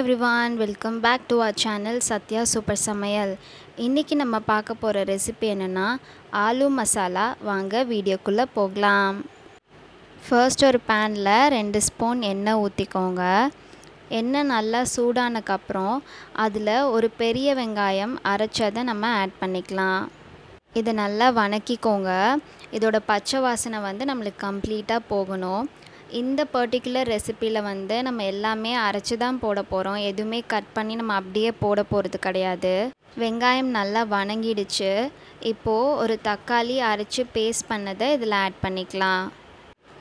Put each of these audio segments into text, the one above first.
everyone welcome back to our channel Sathya super சமையல் இன்றைக்கி நம்ம பார்க்க போகிற ரெசிபி என்னென்னா ஆலு மசாலா வாங்க வீடியோக்குள்ளே போகலாம் ஃபர்ஸ்ட் ஒரு பேனில் ரெண்டு ஸ்பூன் எண்ணெய் ஊற்றிக்கோங்க எண்ணெய் நல்லா சூடானக்கப்புறம் அதில் ஒரு பெரிய வெங்காயம் அரைச்சதை நம்ம ஆட் பண்ணிக்கலாம் இதை நல்லா வணக்கிக்கோங்க இதோட பச்சை வாசனை வந்து நம்மளுக்கு கம்ப்ளீட்டாக போகணும் இந்த பர்டிகுலர் ரெசிப்பியில் வந்து நம்ம எல்லாமே அரைச்சி தான் போட போகிறோம் எதுவுமே கட் பண்ணி நம்ம அப்படியே போட போகிறது கிடையாது வெங்காயம் நல்லா வணங்கிடுச்சு இப்போது ஒரு தக்காளி அரைச்சி பேஸ்ட் பண்ணதை இதில் ஆட் பண்ணிக்கலாம்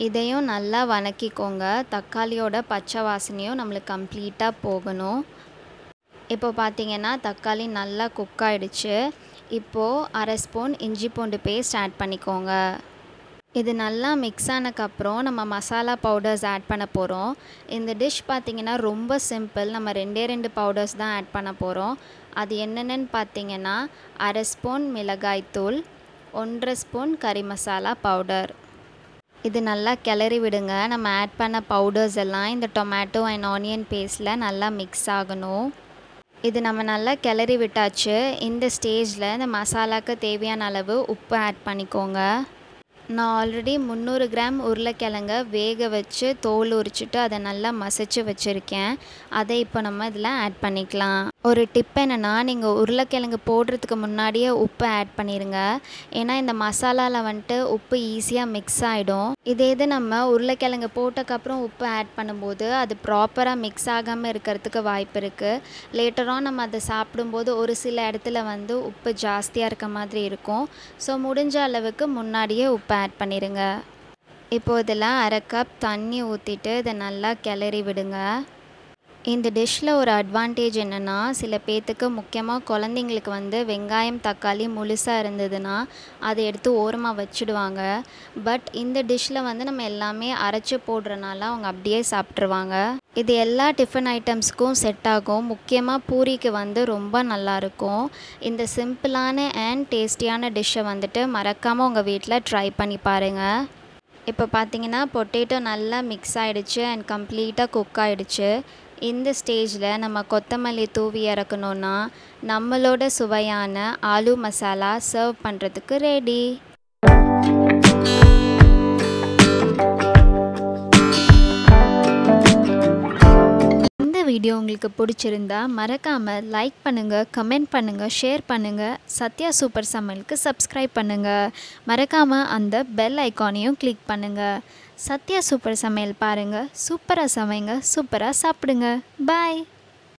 இதையும் நல்லா வணக்கிக்கோங்க தக்காளியோட பச்சை வாசனையும் நம்மளுக்கு கம்ப்ளீட்டாக போகணும் இப்போ பார்த்திங்கன்னா தக்காளி நல்லா குக் ஆகிடுச்சு இப்போது அரை ஸ்பூன் இஞ்சி பூண்டு பேஸ்ட் ஆட் பண்ணிக்கோங்க இது நல்லா மிக்ஸ் ஆனதுக்கப்புறம் நம்ம மசாலா பவுடர்ஸ் ஆட் பண்ண போகிறோம் இந்த டிஷ் பார்த்திங்கன்னா ரொம்ப சிம்பிள் நம்ம ரெண்டே ரெண்டு பவுடர்ஸ் தான் ஆட் பண்ண போகிறோம் அது என்னென்னு பார்த்திங்கன்னா அரை ஸ்பூன் மிளகாய்த்தூள் ஒன்றரை ஸ்பூன் கறி மசாலா பவுடர் இது நல்லா கிளறி விடுங்க நம்ம ஆட் பண்ண பவுடர்ஸ் எல்லாம் இந்த டொமேட்டோ அண்ட் ஆனியன் பேஸ்ட்டில் நல்லா மிக்ஸ் ஆகணும் இது நம்ம நல்லா கிளறி விட்டாச்சு இந்த ஸ்டேஜில் இந்த மசாலாவுக்கு தேவையான அளவு உப்பு ஆட் பண்ணிக்கோங்க நான் ஆல்ரெடி முந்நூறு கிராம் உருளைக்கிழங்க வேக வச்சு தோல் உரிச்சிட்டு அதை நல்லா மசைச்சு வச்சுருக்கேன் அதை இப்போ நம்ம இதில் ஆட் பண்ணிக்கலாம் ஒரு டிப் என்னென்னா நீங்கள் உருளைக்கிழங்கு போடுறதுக்கு முன்னாடியே உப்பு ஆட் பண்ணிடுங்க ஏன்னா இந்த மசாலாவில் வந்துட்டு உப்பு ஈஸியாக மிக்ஸ் ஆகிடும் இதே இது நம்ம உருளைக்கிழங்கு போட்டக்கப்புறம் உப்பு ஆட் பண்ணும்போது அது ப்ராப்பராக மிக்ஸ் ஆகாமல் இருக்கிறதுக்கு வாய்ப்பு இருக்குது லேட்டராக நம்ம அதை சாப்பிடும்போது ஒரு சில இடத்துல வந்து உப்பு ஜாஸ்தியாக இருக்க மாதிரி இருக்கும் ஸோ முடிஞ்ச அளவுக்கு முன்னாடியே உப்பு ஆட் பண்ணிடுங்க இப்போ இதில் அரை கப் தண்ணி ஊற்றிட்டு இதை நல்லா கிளறி விடுங்க இந்த டிஷ்ஷில் ஒரு அட்வான்டேஜ் என்னென்னா சில பேர்த்துக்கு முக்கியமாக குழந்தைங்களுக்கு வந்து வெங்காயம் தக்காளி முழுசாக இருந்ததுன்னா அதை எடுத்து ஓரமாக வச்சுடுவாங்க பட் இந்த டிஷ்ஷில் வந்து நம்ம எல்லாமே அரைச்சி போடுறனால அவங்க அப்படியே சாப்பிட்ருவாங்க இது எல்லா டிஃபன் ஐட்டம்ஸ்க்கும் செட் ஆகும் முக்கியமாக பூரிக்கு வந்து ரொம்ப நல்லாயிருக்கும் இந்த சிம்பிளான அண்ட் டேஸ்டியான டிஷ்ஷை வந்துட்டு மறக்காமல் உங்கள் வீட்டில் ட்ரை பண்ணி பாருங்கள் இப்போ பார்த்தீங்கன்னா பொட்டேட்டோ நல்லா மிக்ஸ் ஆகிடுச்சு அண்ட் கம்ப்ளீட்டாக குக் ஆகிடுச்சு இந்த ஸ்டேஜில் நம்ம கொத்தமல்லி தூவி இறக்கணுன்னா நம்மளோட சுவையான ஆலு மசாலா சர்வ் பண்ணுறதுக்கு ரெடி வீடியோ உங்களுக்கு பிடிச்சிருந்தா மறக்காமல் லைக் பண்ணுங்கள் கமெண்ட் பண்ணுங்கள் ஷேர் பண்ணுங்கள் சத்யா சூப்பர் சமையலுக்கு சப்ஸ்கிரைப் பண்ணுங்கள் மறக்காமல் அந்த பெல் ஐக்கானையும் கிளிக் பண்ணுங்கள் சத்யா சூப்பர் சமையல் பாருங்கள் சூப்பராக சமைங்க சூப்பராக சாப்பிடுங்க பாய்